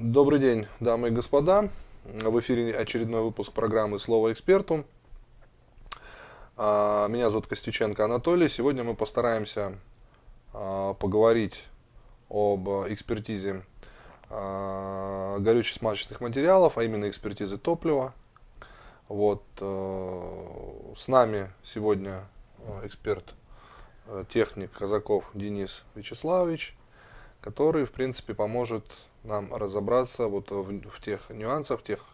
Добрый день, дамы и господа. В эфире очередной выпуск программы «Слово эксперту». А, меня зовут Костюченко Анатолий. Сегодня мы постараемся а, поговорить об экспертизе а, горючих смазочных материалов, а именно экспертизы топлива. Вот. Э, с нами сегодня э, эксперт, э, техник Казаков Денис Вячеславович – который, в принципе, поможет нам разобраться вот в, в тех нюансах, в тех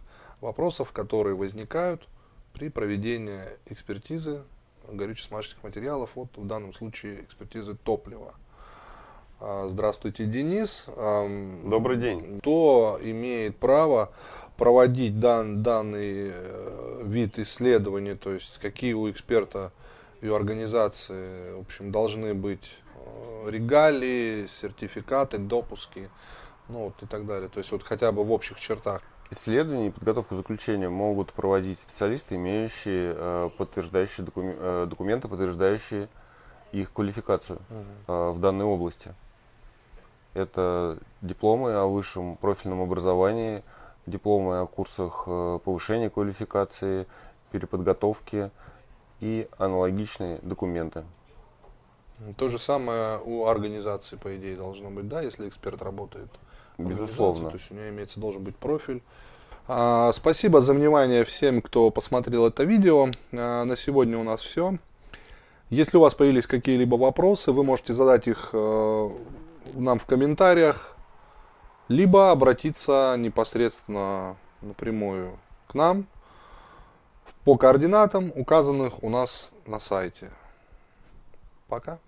вопросов, которые возникают при проведении экспертизы горюче-смазочных материалов, вот в данном случае экспертизы топлива. А, здравствуйте, Денис. Добрый день. Кто имеет право проводить дан, данный э, вид исследования, то есть какие у эксперта ее организации, в общем, должны быть э, регалии, сертификаты, допуски, ну вот и так далее. То есть вот хотя бы в общих чертах. Исследование и подготовку заключения могут проводить специалисты, имеющие э, подтверждающие докум... э, документы, подтверждающие их квалификацию угу. э, в данной области. Это дипломы о высшем профильном образовании, дипломы о курсах э, повышения квалификации, переподготовки, и аналогичные документы. То же самое у организации, по идее, должно быть, да, если эксперт работает. Безусловно. То есть у нее имеется должен быть профиль. А, спасибо за внимание всем, кто посмотрел это видео. А, на сегодня у нас все. Если у вас появились какие-либо вопросы, вы можете задать их э, нам в комментариях, либо обратиться непосредственно напрямую к нам по координатам, указанных у нас на сайте. Пока.